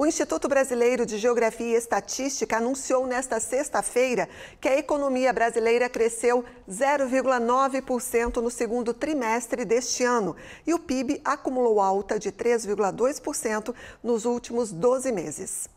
O Instituto Brasileiro de Geografia e Estatística anunciou nesta sexta-feira que a economia brasileira cresceu 0,9% no segundo trimestre deste ano e o PIB acumulou alta de 3,2% nos últimos 12 meses.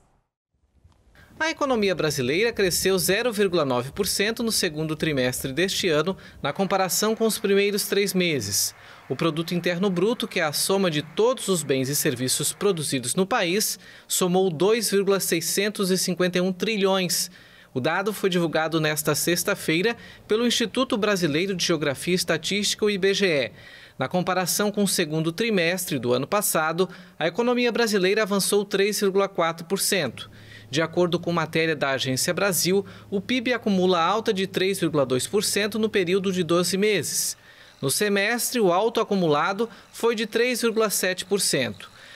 A economia brasileira cresceu 0,9% no segundo trimestre deste ano, na comparação com os primeiros três meses. O Produto Interno Bruto, que é a soma de todos os bens e serviços produzidos no país, somou 2,651 trilhões. O dado foi divulgado nesta sexta-feira pelo Instituto Brasileiro de Geografia e Estatística, o IBGE. Na comparação com o segundo trimestre do ano passado, a economia brasileira avançou 3,4%. De acordo com matéria da Agência Brasil, o PIB acumula alta de 3,2% no período de 12 meses. No semestre, o alto acumulado foi de 3,7%.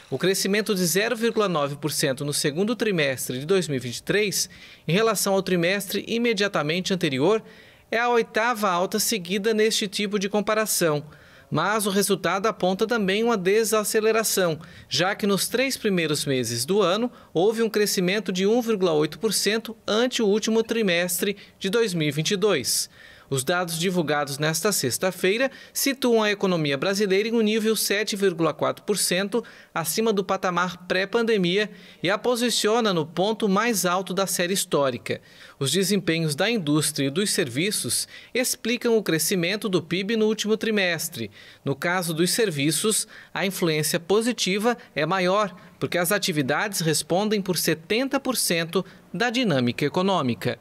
O crescimento de 0,9% no segundo trimestre de 2023, em relação ao trimestre imediatamente anterior, é a oitava alta seguida neste tipo de comparação mas o resultado aponta também uma desaceleração, já que nos três primeiros meses do ano houve um crescimento de 1,8% ante o último trimestre de 2022. Os dados divulgados nesta sexta-feira situam a economia brasileira em um nível 7,4% acima do patamar pré-pandemia e a posiciona no ponto mais alto da série histórica. Os desempenhos da indústria e dos serviços explicam o crescimento do PIB no último trimestre. No caso dos serviços, a influência positiva é maior, porque as atividades respondem por 70% da dinâmica econômica.